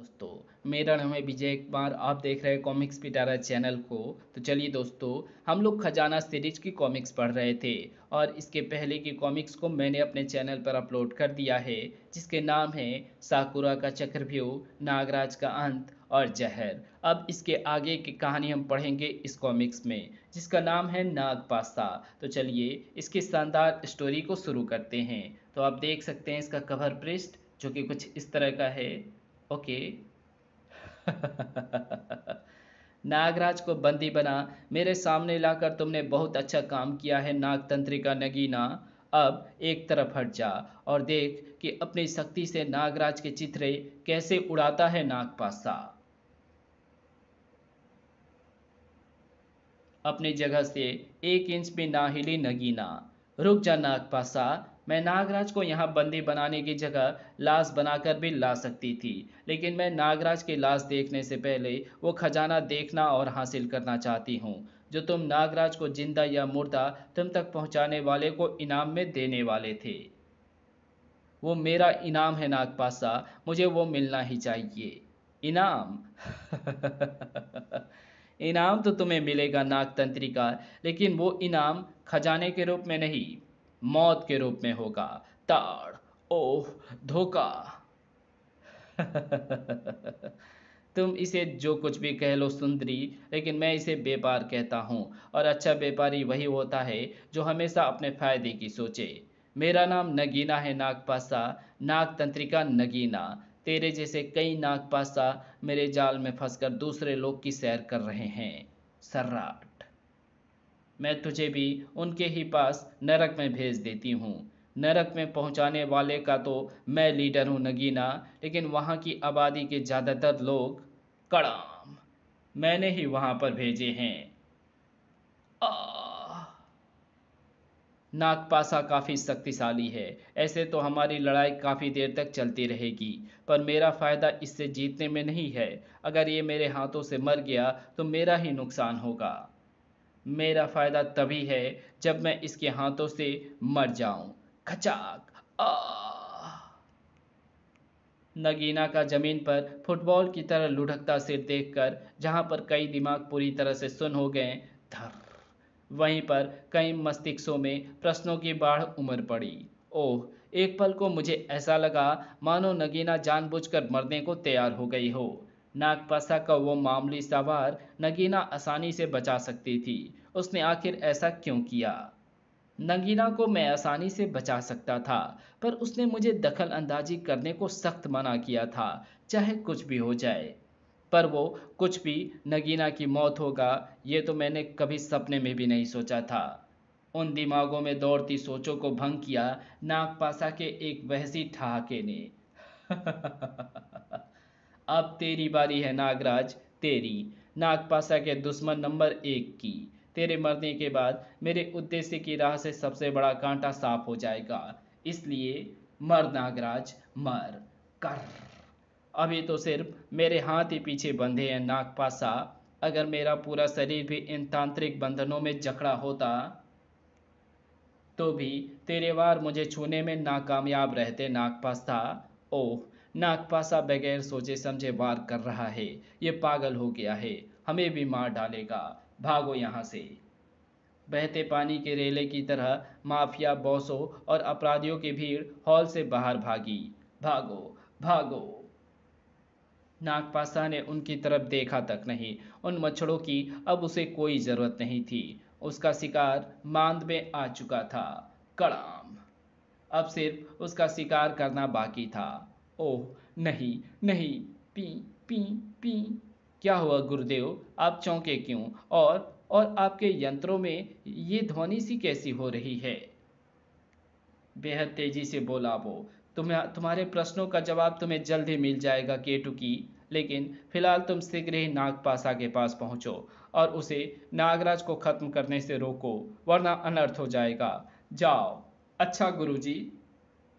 दोस्तों मेरा नाम है विजय कुमार आप देख रहे हैं कॉमिक्स पिटारा चैनल को तो चलिए दोस्तों हम लोग खजाना सीरीज की कॉमिक्स पढ़ रहे थे और इसके पहले की कॉमिक्स को मैंने अपने चैनल पर अपलोड कर दिया है जिसके नाम है साकुरा का चक्रव्यूह नागराज का अंत और जहर अब इसके आगे की कहानी हम पढ़ेंगे इस कॉमिक्स में जिसका नाम है नागपासा तो चलिए इसकी शानदार स्टोरी को शुरू करते हैं तो आप देख सकते हैं इसका कवर पृष्ठ जो कि कुछ इस तरह का है ओके नागराज को बंदी बना मेरे सामने लाकर तुमने बहुत अच्छा काम किया है नागतंत्रिका नगीना अब एक तरफ हट जा और देख कि अपनी शक्ति से नागराज के चित्रे कैसे उड़ाता है नागपासा अपनी जगह से एक इंच भी ना हिली नगीना रुक जा नागपासा मैं नागराज को यहाँ बंदी बनाने की जगह लाश बनाकर भी ला सकती थी लेकिन मैं नागराज की लाश देखने से पहले वो खजाना देखना और हासिल करना चाहती हूँ जो तुम नागराज को जिंदा या मुर्दा तुम तक पहुँचाने वाले को इनाम में देने वाले थे वो मेरा इनाम है पासा मुझे वो मिलना ही चाहिए इनाम इनाम तो तुम्हें मिलेगा तंत्री का लेकिन वो इनाम खजाने के रूप में नहीं मौत के रूप में होगा ताड़ ओह धोखा तुम इसे जो कुछ भी कह लो सुंदरी लेकिन मैं इसे व्यापार कहता हूँ और अच्छा व्यापारी वही होता है जो हमेशा अपने फायदे की सोचे मेरा नाम नगीना है नागपासा नाग तंत्रिका नगीना तेरे जैसे कई नागपासा मेरे जाल में फंसकर दूसरे लोग की सैर कर रहे हैं सर्राट मैं तुझे भी उनके ही पास नरक में भेज देती हूँ नरक में पहुँचाने वाले का तो मैं लीडर हूँ नगीना लेकिन वहाँ की आबादी के ज़्यादातर लोग कड़ाम मैंने ही वहाँ पर भेजे हैं नागपासा काफ़ी शक्तिशाली है ऐसे तो हमारी लड़ाई काफ़ी देर तक चलती रहेगी पर मेरा फ़ायदा इससे जीतने में नहीं है अगर ये मेरे हाथों से मर गया तो मेरा ही नुकसान होगा मेरा फ़ायदा तभी है जब मैं इसके हाथों से मर जाऊं। खचाक नगीना का जमीन पर फुटबॉल की तरह लुढ़कता सिर देखकर जहां पर कई दिमाग पूरी तरह से सुन हो गए धर वहीं पर कई मस्तिष्कों में प्रश्नों की बाढ़ उमड़ पड़ी ओह एक पल को मुझे ऐसा लगा मानो नगीना जानबूझकर मरने को तैयार हो गई हो नागपासा का वो मामूली सवार नगीना आसानी से बचा सकती थी उसने आखिर ऐसा क्यों किया नगीना को मैं आसानी से बचा सकता था पर उसने मुझे दखल अंदाजी करने को सख्त मना किया था चाहे कुछ भी हो जाए पर वो कुछ भी नगीना की मौत होगा ये तो मैंने कभी सपने में भी नहीं सोचा था उन दिमागों में दौड़ती सोचों को भंग किया नागपासा के एक वहसी ठहाके ने अब तेरी बारी है नागराज तेरी नागपाशा के दुश्मन नंबर एक की तेरे मरने के बाद मेरे उद्देश्य की राह से सबसे बड़ा कांटा साफ हो जाएगा इसलिए मर नागराज मर कर अभी तो सिर्फ मेरे हाथ ही पीछे बंधे हैं नागपाशा अगर मेरा पूरा शरीर भी इन तांत्रिक बंधनों में जकड़ा होता तो भी तेरे वार मुझे छूने में नाकामयाब रहते नागपाशा ओह नागपासा बगैर सोचे समझे वार कर रहा है ये पागल हो गया है हमें भी मार डालेगा भागो यहाँ से बहते पानी के रेले की तरह माफिया बॉसों और अपराधियों की भीड़ हॉल से बाहर भागी भागो भागो नागपासा ने उनकी तरफ देखा तक नहीं उन मच्छरों की अब उसे कोई ज़रूरत नहीं थी उसका शिकार मांद में आ चुका था कड़ाम अब सिर्फ उसका शिकार करना बाकी था ओह नहीं नहीं पी पी पी क्या हुआ गुरुदेव आप चौंके क्यों और और आपके यंत्रों में ये ध्वनि सी कैसी हो रही है बेहद तेजी से बोला वो तुम्हें तुम्हारे प्रश्नों का जवाब तुम्हें जल्द ही मिल जाएगा केटू की लेकिन फिलहाल तुम शीघ्र ही नागपासा के पास पहुंचो और उसे नागराज को खत्म करने से रोको वरना अनर्थ हो जाएगा जाओ अच्छा गुरुजी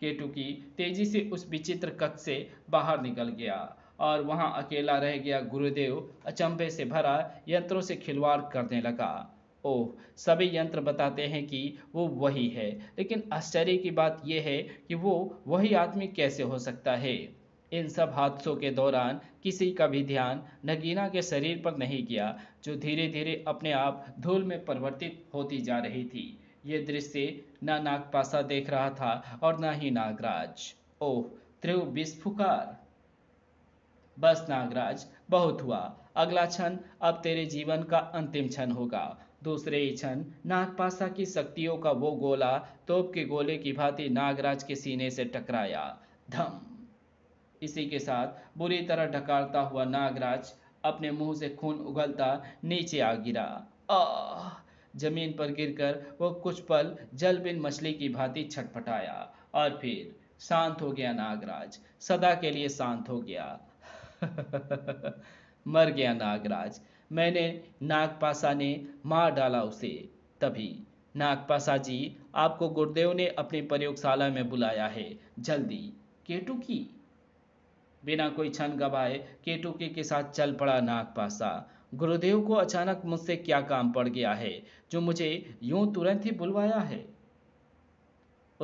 केटू की तेजी से उस विचित्र कक्ष से बाहर निकल गया और वहाँ अकेला रह गया गुरुदेव अचंभे से भरा यंत्रों से खिलवाड़ करने लगा ओह सभी यंत्र बताते हैं कि वो वही है लेकिन आश्चर्य की बात यह है कि वो वही आदमी कैसे हो सकता है इन सब हादसों के दौरान किसी का भी ध्यान नगीना के शरीर पर नहीं गया जो धीरे धीरे अपने आप धूल में परिवर्तित होती जा रही थी ये दृश्य न नागपासा देख रहा था और न ही नागराज ओह त्रिव विस्फुकार बस नागराज बहुत हुआ अगला क्षण अब तेरे जीवन का अंतिम क्षण होगा दूसरे ही क्षण नागपासा की शक्तियों का वो गोला तोप के गोले की भांति नागराज के सीने से टकराया धम इसी के साथ बुरी तरह ढकारता हुआ नागराज अपने मुंह से खून उगलता नीचे आ गिरा जमीन पर गिरकर वह कुछ पल जल बिन मछली की भांति छटपटाया और फिर शांत हो गया नागराज सदा के लिए शांत हो गया मर गया नागराज मैंने नागपाशा ने मार डाला उसे तभी नागपाशा जी आपको गुरुदेव ने अपनी प्रयोगशाला में बुलाया है जल्दी केटू की बिना कोई छन गवाए केटू के साथ चल पड़ा नागपाशा गुरुदेव को अचानक मुझसे क्या काम पड़ गया है जो मुझे यूं तुरंत ही बुलवाया है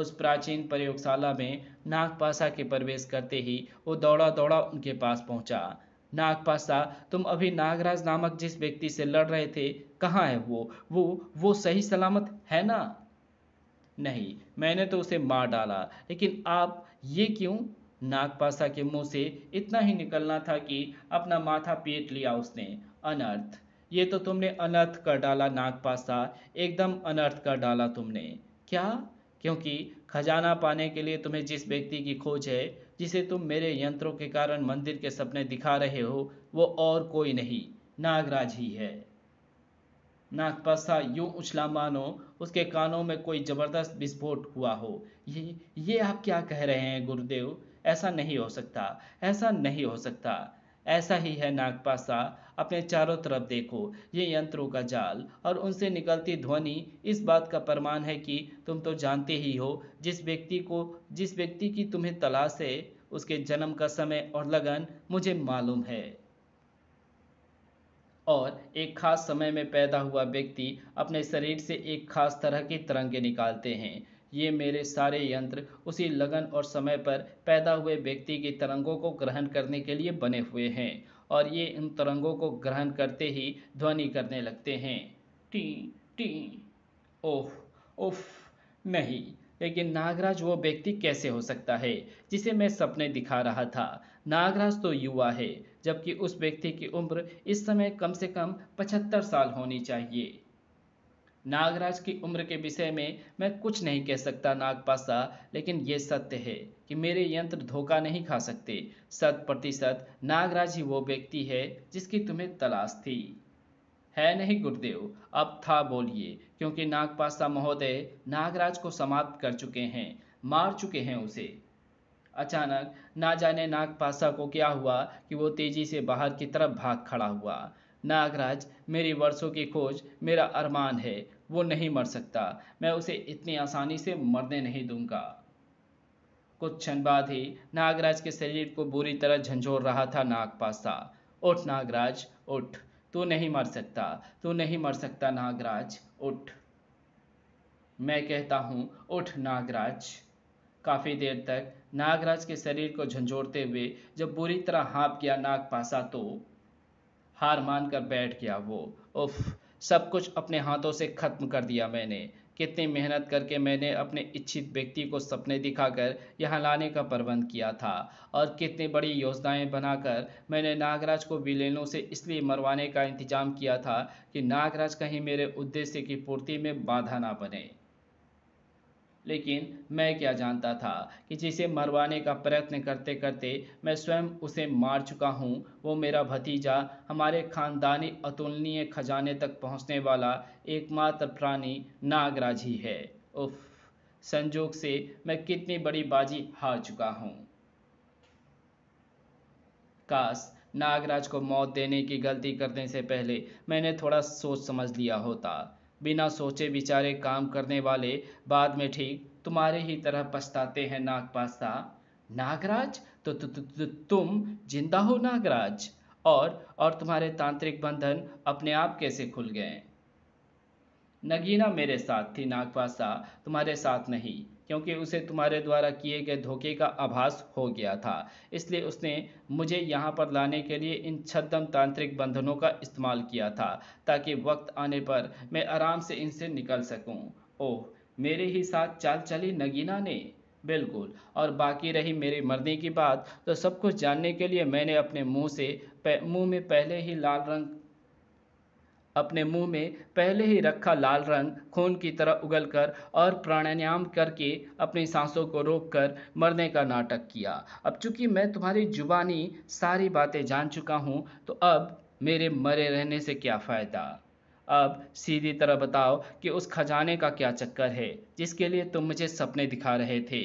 उस प्राचीन प्रयोगशाला में नागपाशा के प्रवेश करते ही वो दौड़ा दौड़ा उनके पास पहुंचा नागपाशा तुम अभी नागराज नामक जिस व्यक्ति से लड़ रहे थे कहाँ है वो वो वो सही सलामत है ना नहीं मैंने तो उसे मार डाला लेकिन आप ये क्यों नागपाशा के मुंह से इतना ही निकलना था कि अपना माथा पेट लिया उसने अनर्थ ये तो तुमने अनर्थ कर डाला नागपासा एकदम अनर्थ कर डाला तुमने क्या क्योंकि खजाना पाने के लिए तुम्हें जिस व्यक्ति की खोज है जिसे तुम मेरे यंत्रों के कारण मंदिर के सपने दिखा रहे हो वो और कोई नहीं नागराज ही है नागपासा यूं उछला मानो उसके कानों में कोई ज़बरदस्त विस्फोट हुआ हो ये ये आप क्या कह रहे हैं गुरुदेव ऐसा नहीं हो सकता ऐसा नहीं हो सकता ऐसा ही है नागपासा अपने चारों तरफ देखो ये यंत्रों का जाल और उनसे निकलती ध्वनि इस बात का प्रमाण है कि तुम तो जानते ही हो जिस व्यक्ति को जिस व्यक्ति की तुम्हें तलाश है उसके जन्म का समय और लगन मुझे मालूम है और एक खास समय में पैदा हुआ व्यक्ति अपने शरीर से एक खास तरह की तरंगे निकालते हैं ये मेरे सारे यंत्र उसी लगन और समय पर पैदा हुए व्यक्ति की तरंगों को ग्रहण करने के लिए बने हुए हैं और ये इन तरंगों को ग्रहण करते ही ध्वनि करने लगते हैं टी टी ओह उफ नहीं लेकिन नागराज वो व्यक्ति कैसे हो सकता है जिसे मैं सपने दिखा रहा था नागराज तो युवा है जबकि उस व्यक्ति की उम्र इस समय कम से कम पचहत्तर साल होनी चाहिए नागराज की उम्र के विषय में मैं कुछ नहीं कह सकता नागपासा लेकिन ये सत्य है कि मेरे यंत्र धोखा नहीं खा सकते शत प्रतिशत नागराज ही वो व्यक्ति है जिसकी तुम्हें तलाश थी है नहीं गुरुदेव अब था बोलिए क्योंकि नागपासा महोदय नागराज को समाप्त कर चुके हैं मार चुके हैं उसे अचानक ना जाने नागपासा को क्या हुआ कि वो तेजी से बाहर की तरफ भाग खड़ा हुआ नागराज मेरी वर्षों की खोज मेरा अरमान है वो नहीं मर सकता मैं उसे इतनी आसानी से मरने नहीं दूंगा कुछ क्षण बाद ही नागराज के शरीर को बुरी तरह झंझोर रहा था नागपासा उठ नागराज उठ तू नहीं मर सकता तू नहीं मर सकता नागराज उठ मैं कहता हूं उठ नागराज काफ़ी देर तक नागराज के शरीर को झंझोरते हुए जब बुरी तरह हाँप गया नागपासा तो हार मान कर बैठ गया वो उफ सब कुछ अपने हाथों से ख़त्म कर दिया मैंने कितनी मेहनत करके मैंने अपने इच्छित व्यक्ति को सपने दिखाकर यहाँ लाने का प्रबंध किया था और कितनी बड़ी योजनाएं बनाकर मैंने नागराज को विलेनों से इसलिए मरवाने का इंतजाम किया था कि नागराज कहीं मेरे उद्देश्य की पूर्ति में बाधा ना बने लेकिन मैं क्या जानता था कि जिसे मरवाने का प्रयत्न करते करते मैं स्वयं उसे मार चुका हूँ वो मेरा भतीजा हमारे खानदानी अतुलनीय खजाने तक पहुँचने वाला एकमात्र प्राणी नागराज ही है उफ संजोग से मैं कितनी बड़ी बाजी हार चुका हूँ काश नागराज को मौत देने की गलती करने से पहले मैंने थोड़ा सोच समझ लिया होता बिना सोचे विचारे काम करने वाले बाद में ठीक तुम्हारे ही तरह पछताते हैं नागपास्ता नागराज तो तु, तु, तु, तुम जिंदा हो नागराज और और तुम्हारे तांत्रिक बंधन अपने आप कैसे खुल गए नगीना मेरे साथ थी नागपासा तुम्हारे साथ नहीं क्योंकि उसे तुम्हारे द्वारा किए गए धोखे का आभास हो गया था इसलिए उसने मुझे यहाँ पर लाने के लिए इन छद्म तांत्रिक बंधनों का इस्तेमाल किया था ताकि वक्त आने पर मैं आराम से इनसे निकल सकूँ ओह मेरे ही साथ चाल चली नगीना ने बिल्कुल और बाकी रही मेरे मरने की बात तो सब कुछ जानने के लिए मैंने अपने मुंह से मुंह में पहले ही लाल रंग अपने मुंह में पहले ही रखा लाल रंग खून की तरह उगलकर और प्राणायाम करके अपनी सांसों को रोककर मरने का नाटक किया अब चूंकि मैं तुम्हारी जुबानी सारी बातें जान चुका हूँ तो अब मेरे मरे रहने से क्या फ़ायदा अब सीधी तरह बताओ कि उस खजाने का क्या चक्कर है जिसके लिए तुम मुझे सपने दिखा रहे थे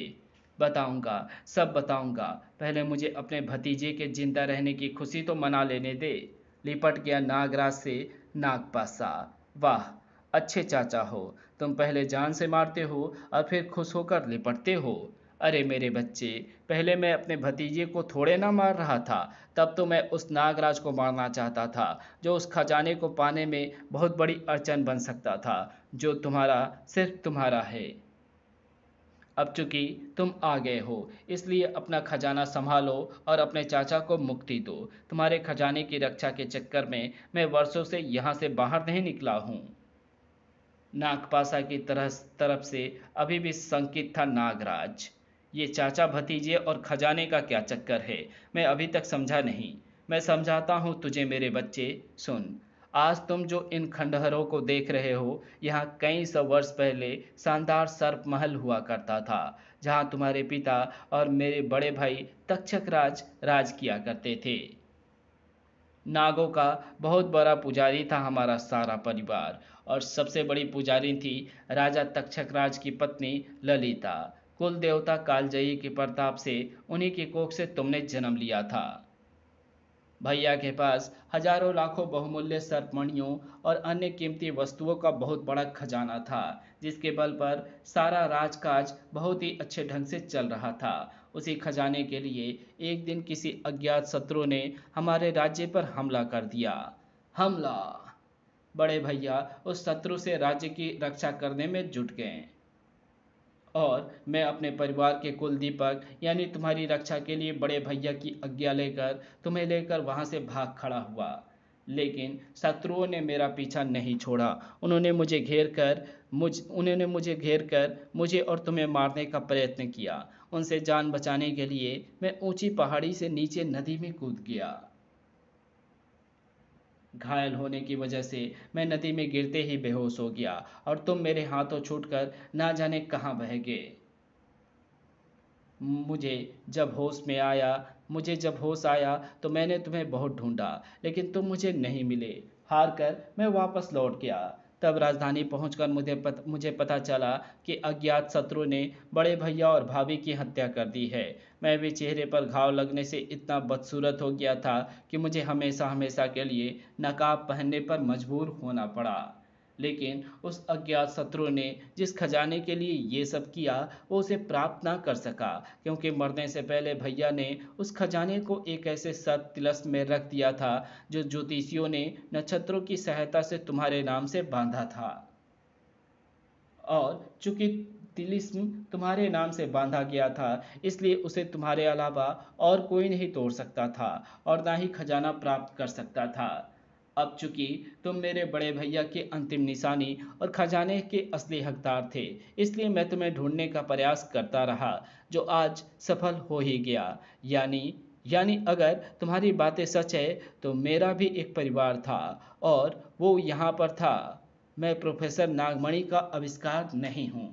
बताऊंगा सब बताऊंगा पहले मुझे अपने भतीजे के जिंदा रहने की खुशी तो मना लेने दे लिपट गया नागराज से नागपासा वाह अच्छे चाचा हो तुम पहले जान से मारते हो और फिर खुश होकर लिपटते हो अरे मेरे बच्चे पहले मैं अपने भतीजे को थोड़े ना मार रहा था तब तो मैं उस नागराज को मारना चाहता था जो उस खजाने को पाने में बहुत बड़ी अड़चन बन सकता था जो तुम्हारा सिर्फ तुम्हारा है अब चूंकि तुम आ गए हो इसलिए अपना खजाना संभालो और अपने चाचा को मुक्ति दो तुम्हारे खजाने की रक्षा के चक्कर में मैं वर्षों से यहाँ से बाहर नहीं निकला हूँ नागपासा की तरह तरफ से अभी भी संकित था नागराज ये चाचा भतीजे और खजाने का क्या चक्कर है मैं अभी तक समझा नहीं मैं समझाता हूँ तुझे मेरे बच्चे सुन आज तुम जो इन खंडहरों को देख रहे हो यहाँ कई सौ वर्ष पहले शानदार सर्प महल हुआ करता था जहाँ तुम्हारे पिता और मेरे बड़े भाई तक्षक राज राज किया करते थे नागों का बहुत बड़ा पुजारी था हमारा सारा परिवार और सबसे बड़ी पुजारी थी राजा तक्षक राज की पत्नी ललिता कुल देवता कालजयी के प्रताप से उन्हीं के कोख से तुमने जन्म लिया था भैया के पास हजारों लाखों बहुमूल्य सरपणियों और अन्य कीमती वस्तुओं का बहुत बड़ा खजाना था जिसके बल पर सारा राजकाज बहुत ही अच्छे ढंग से चल रहा था उसी खजाने के लिए एक दिन किसी अज्ञात शत्रु ने हमारे राज्य पर हमला कर दिया हमला बड़े भैया उस शत्रु से राज्य की रक्षा करने में जुट गए और मैं अपने परिवार के कुल दीपक यानी तुम्हारी रक्षा के लिए बड़े भैया की आज्ञा लेकर तुम्हें लेकर वहाँ से भाग खड़ा हुआ लेकिन शत्रुओं ने मेरा पीछा नहीं छोड़ा उन्होंने मुझे घेर कर मुझ उन्होंने मुझे घेर कर मुझे और तुम्हें मारने का प्रयत्न किया उनसे जान बचाने के लिए मैं ऊंची पहाड़ी से नीचे नदी में कूद गया घायल होने की वजह से मैं नदी में गिरते ही बेहोश हो गया और तुम मेरे हाथों छूटकर ना जाने कहाँ बह गए मुझे जब होश में आया मुझे जब होश आया तो मैंने तुम्हें बहुत ढूंढा लेकिन तुम मुझे नहीं मिले हार कर मैं वापस लौट गया तब राजधानी पहुंचकर मुझे पत, मुझे पता चला कि अज्ञात शत्रु ने बड़े भैया और भाभी की हत्या कर दी है मैं भी चेहरे पर घाव लगने से इतना बदसूरत हो गया था कि मुझे हमेशा हमेशा के लिए नकाब पहनने पर मजबूर होना पड़ा लेकिन उस अज्ञात शत्रु ने जिस खजाने के लिए ये सब किया वो उसे प्राप्त ना कर सका क्योंकि मरने से पहले भैया ने उस खजाने को एक ऐसे सत तिलस्म में रख दिया था जो ज्योतिषियों ने नक्षत्रों की सहायता से तुम्हारे नाम से बांधा था और चूंकि तिलिस्म तुम्हारे नाम से बांधा गया था इसलिए उसे तुम्हारे अलावा और कोई नहीं तोड़ सकता था और ना ही खजाना प्राप्त कर सकता था अब चूंकि तुम मेरे बड़े भैया के अंतिम निशानी और खजाने के असली हकदार थे इसलिए मैं तुम्हें ढूंढने का प्रयास करता रहा जो आज सफल हो ही गया यानी यानी अगर तुम्हारी बातें सच है तो मेरा भी एक परिवार था और वो यहाँ पर था मैं प्रोफेसर नागमणि का आविष्कार नहीं हूँ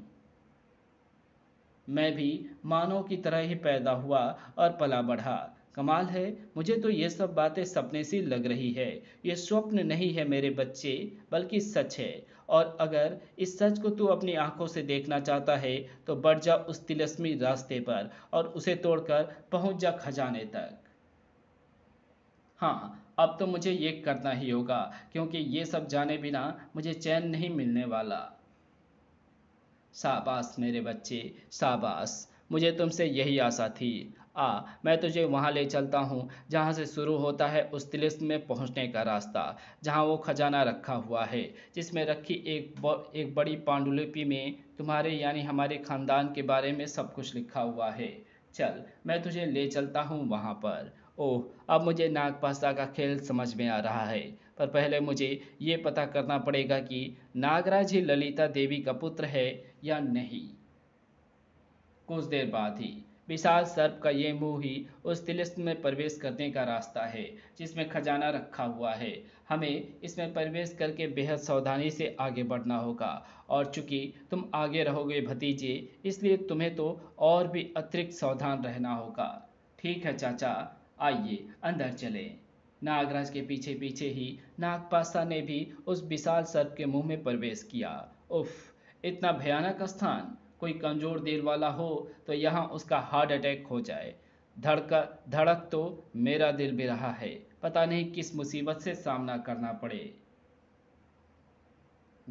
मैं भी मानव की तरह ही पैदा हुआ और पला बढ़ा कमाल है मुझे तो ये सब बातें सपने सी लग रही है ये स्वप्न नहीं है मेरे बच्चे बल्कि सच है और अगर इस सच को तू अपनी आंखों से देखना चाहता है तो बढ़ जा उस तिलस्मी रास्ते पर और उसे तोड़कर पहुंच जा खजाने तक हाँ अब तो मुझे ये करना ही होगा क्योंकि ये सब जाने बिना मुझे चैन नहीं मिलने वाला शाबाश मेरे बच्चे शाबाश मुझे तुमसे यही आशा थी आ मैं तुझे वहाँ ले चलता हूँ जहाँ से शुरू होता है उस तिलिस्म में पहुँचने का रास्ता जहाँ वो खजाना रखा हुआ है जिसमें रखी एक ब, एक बड़ी पांडुलिपि में तुम्हारे यानी हमारे खानदान के बारे में सब कुछ लिखा हुआ है चल मैं तुझे ले चलता हूँ वहाँ पर ओह अब मुझे नागपासा का खेल समझ में आ रहा है पर पहले मुझे ये पता करना पड़ेगा कि नागराज ही ललिता देवी का पुत्र है या नहीं कुछ देर बाद ही विशाल सर्प का ये मुंह ही उस तिलिस्त में प्रवेश करने का रास्ता है जिसमें खजाना रखा हुआ है हमें इसमें प्रवेश करके बेहद सावधानी से आगे बढ़ना होगा और चूंकि तुम आगे रहोगे भतीजे इसलिए तुम्हें तो और भी अतिरिक्त सावधान रहना होगा ठीक है चाचा आइए अंदर चले नागराज के पीछे पीछे ही नागपाशा ने भी उस विशाल सर्प के मुंह में प्रवेश किया उफ इतना भयानक स्थान कोई कमज़ोर दिल वाला हो तो यहाँ उसका हार्ट अटैक हो जाए धड़का धड़क तो मेरा दिल भी रहा है पता नहीं किस मुसीबत से सामना करना पड़े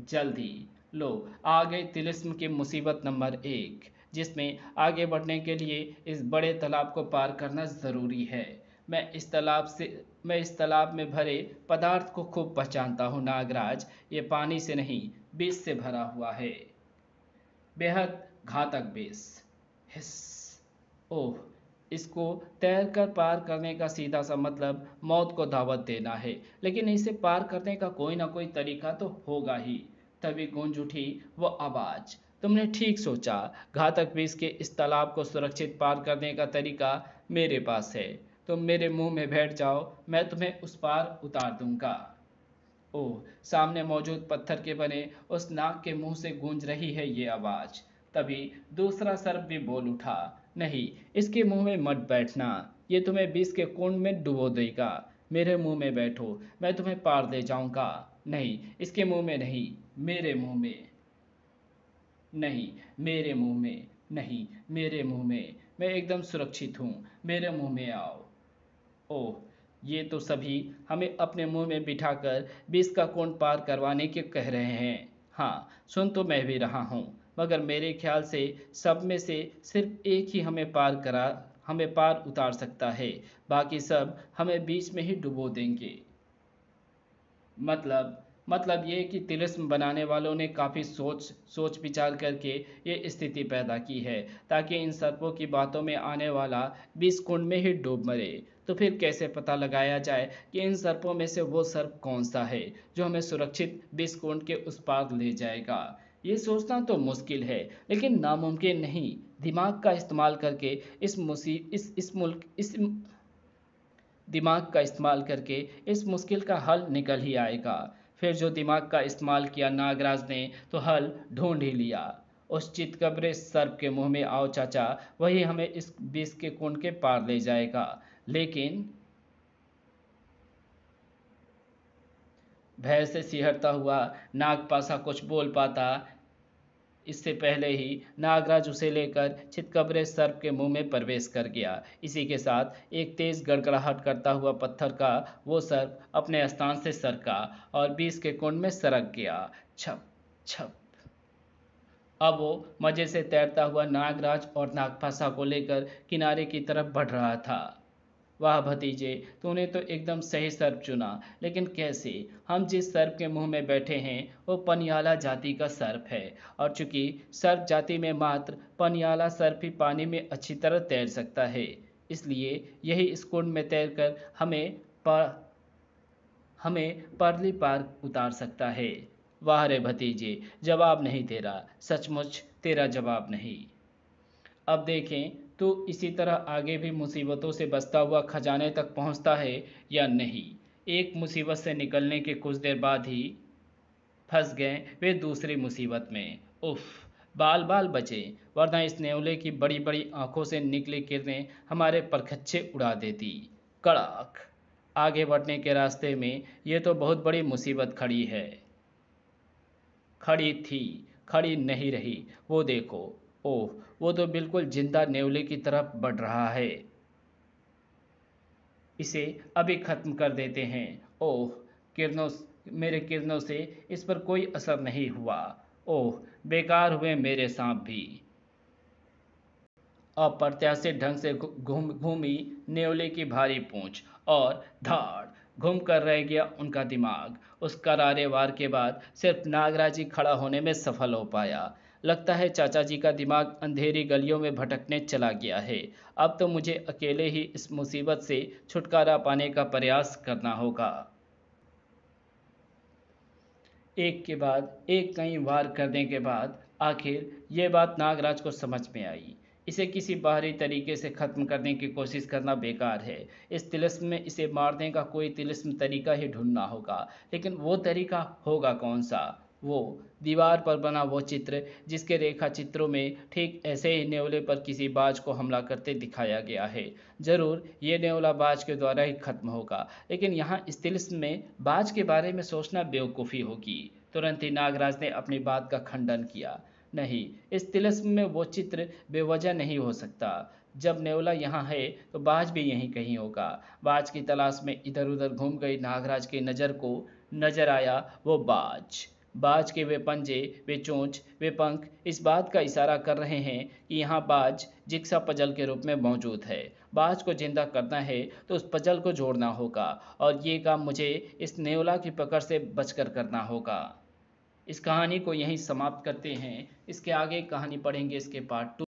जल्दी लो आ गए तिलिस्म की मुसीबत नंबर एक जिसमें आगे बढ़ने के लिए इस बड़े तालाब को पार करना ज़रूरी है मैं इस तालाब से मैं इस तालाब में भरे पदार्थ को खूब पहचानता हूँ नागराज ये पानी से नहीं बीज से भरा हुआ है बेहद घातक बेस हिस ओह इसको तैर कर पार करने का सीधा सा मतलब मौत को दावत देना है लेकिन इसे पार करने का कोई ना कोई तरीका तो होगा ही तभी गूंज उठी वो आवाज़ तुमने ठीक सोचा घातक बीस के इस तालाब को सुरक्षित पार करने का तरीका मेरे पास है तुम मेरे मुंह में बैठ जाओ मैं तुम्हें उस पार उतार दूंगा ओ सामने मौजूद पत्थर के बने उस नाक के मुंह से गूंज रही है ये आवाज़ तभी दूसरा सर्प भी बोल उठा नहीं इसके मुंह में मत बैठना ये तुम्हें बीस के कुंड में डुबो देगा मेरे मुंह में बैठो मैं तुम्हें पार दे जाऊंगा नहीं इसके मुंह में नहीं मेरे मुंह में नहीं मेरे मुंह में नहीं मेरे मुंह में मैं एकदम सुरक्षित हूँ मेरे मुंह में आओ ओह ये तो सभी हमें अपने मुंह में बिठाकर बीस का कोण पार करवाने के कह रहे हैं हाँ सुन तो मैं भी रहा हूँ मगर मेरे ख्याल से सब में से सिर्फ एक ही हमें पार करा हमें पार उतार सकता है बाकी सब हमें बीच में ही डुबो देंगे मतलब मतलब ये कि तिलस्म बनाने वालों ने काफ़ी सोच सोच विचार करके ये स्थिति पैदा की है ताकि इन सर्पों की बातों में आने वाला बीस कुंड में ही डूब मरे तो फिर कैसे पता लगाया जाए कि इन सर्पों में से वो सर्प कौन सा है जो हमें सुरक्षित बीस कुंड के उस पार ले जाएगा ये सोचना तो मुश्किल है लेकिन नामुमकिन नहीं दिमाग का इस्तेमाल करके इस मुसी इस इस मुल्क इस दिमाग का इस्तेमाल करके इस मुश्किल का हल निकल ही आएगा फिर जो दिमाग का इस्तेमाल किया नागराज ने तो हल ढूंढ ही लिया उस चितकबरे सर्प के मुंह में आओ चाचा वही हमें इस बीस के कुंड के पार ले जाएगा लेकिन भय से सिहरता हुआ नागपासा कुछ बोल पाता इससे पहले ही नागराज उसे लेकर छितकबरे सर्प के मुंह में प्रवेश कर गया इसी के साथ एक तेज गड़गड़ाहट करता हुआ पत्थर का वो सर्प अपने स्थान से सरका और बीस के कुंड में सरक गया छप छप अब वो मज़े से तैरता हुआ नागराज और नागपासा को लेकर किनारे की तरफ बढ़ रहा था वाह भतीजे तूने तो एकदम सही सर्प चुना लेकिन कैसे हम जिस सर्प के मुंह में बैठे हैं वो पनियाला जाति का सर्प है और चूंकि सर्प जाति में मात्र पनियाला सर्प ही पानी में अच्छी तरह तैर सकता है इसलिए यही कुंड में तैर कर हमें पर हमें पर्ली पार उतार सकता है वाह रे भतीजे जवाब नहीं तेरा सचमुच तेरा जवाब नहीं अब देखें तो इसी तरह आगे भी मुसीबतों से बचता हुआ खजाने तक पहुंचता है या नहीं एक मुसीबत से निकलने के कुछ देर बाद ही फंस गए वे दूसरी मुसीबत में उफ़ बाल बाल बचे वरना इस नेवले की बड़ी बड़ी आंखों से निकली किरने हमारे परखच्चे उड़ा देती कड़ाक आगे बढ़ने के रास्ते में ये तो बहुत बड़ी मुसीबत खड़ी है खड़ी थी खड़ी नहीं रही वो देखो ओह वो तो बिल्कुल जिंदा नेवले की तरफ बढ़ रहा है इसे अभी ख़त्म कर देते हैं ओह किरणों मेरे किरणों से इस पर कोई असर नहीं हुआ ओह बेकार हुए मेरे सांप भी अप्रत्याशित ढंग से घूम घूमी नेवले की भारी पूंछ और धाड़ घूम कर रह गया उनका दिमाग उस करारे वार के बाद सिर्फ नागराजी खड़ा होने में सफल हो पाया लगता है चाचा जी का दिमाग अंधेरी गलियों में भटकने चला गया है अब तो मुझे अकेले ही इस मुसीबत से छुटकारा पाने का प्रयास करना होगा एक के बाद एक कई वार करने के बाद आखिर ये बात नागराज को समझ में आई इसे किसी बाहरी तरीके से ख़त्म करने की कोशिश करना बेकार है इस तिलस्म में इसे मारने का कोई तिलस्म तरीका ही ढूंढना होगा लेकिन वो तरीका होगा कौन सा वो दीवार पर बना वो चित्र जिसके रेखा चित्रों में ठीक ऐसे ही नेवले पर किसी बाज को हमला करते दिखाया गया है ज़रूर ये नेवला बाज के द्वारा ही खत्म होगा लेकिन यहाँ इस तिल्स में बाज के बारे में सोचना बेवकूफ़ी होगी तुरंत ही नागराज ने अपनी बात का खंडन किया नहीं इस तिलस्म में वो चित्र बेवजह नहीं हो सकता जब नेवला यहाँ है तो बाज भी यहीं कहीं होगा बाज की तलाश में इधर उधर घूम गई नागराज की नज़र को नजर आया वो बाज बाज के वे पंजे वे चोंच वे पंख इस बात का इशारा कर रहे हैं कि यहाँ बाज जिक्सा पजल के रूप में मौजूद है बाज को जिंदा करना है तो उस पजल को जोड़ना होगा और ये काम मुझे इस नेवला की पकड़ से बचकर करना होगा इस कहानी को यहीं समाप्त करते हैं इसके आगे कहानी पढ़ेंगे इसके पार्ट टू